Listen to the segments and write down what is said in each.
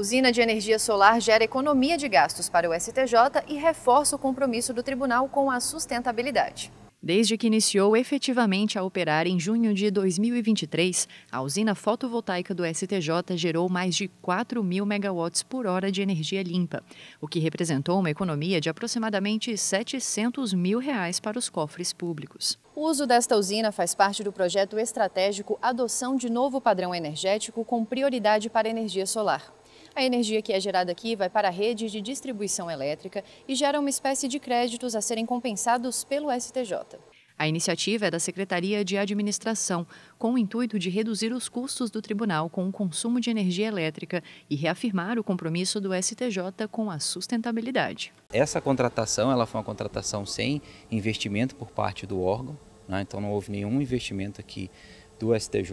Usina de energia solar gera economia de gastos para o STJ e reforça o compromisso do tribunal com a sustentabilidade. Desde que iniciou efetivamente a operar em junho de 2023, a usina fotovoltaica do STJ gerou mais de 4 mil megawatts por hora de energia limpa, o que representou uma economia de aproximadamente 700 mil reais para os cofres públicos. O uso desta usina faz parte do projeto estratégico Adoção de Novo Padrão Energético com prioridade para energia solar. A energia que é gerada aqui vai para a rede de distribuição elétrica e gera uma espécie de créditos a serem compensados pelo STJ. A iniciativa é da Secretaria de Administração, com o intuito de reduzir os custos do tribunal com o consumo de energia elétrica e reafirmar o compromisso do STJ com a sustentabilidade. Essa contratação ela foi uma contratação sem investimento por parte do órgão, né? então não houve nenhum investimento aqui do STJ.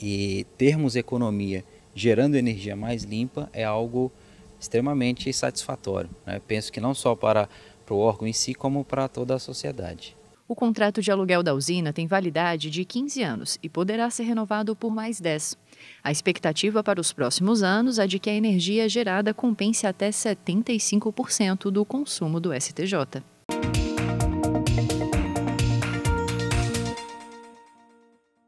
E termos economia gerando energia mais limpa é algo extremamente satisfatório. Né? Penso que não só para, para o órgão em si, como para toda a sociedade. O contrato de aluguel da usina tem validade de 15 anos e poderá ser renovado por mais 10. A expectativa para os próximos anos é de que a energia gerada compense até 75% do consumo do STJ.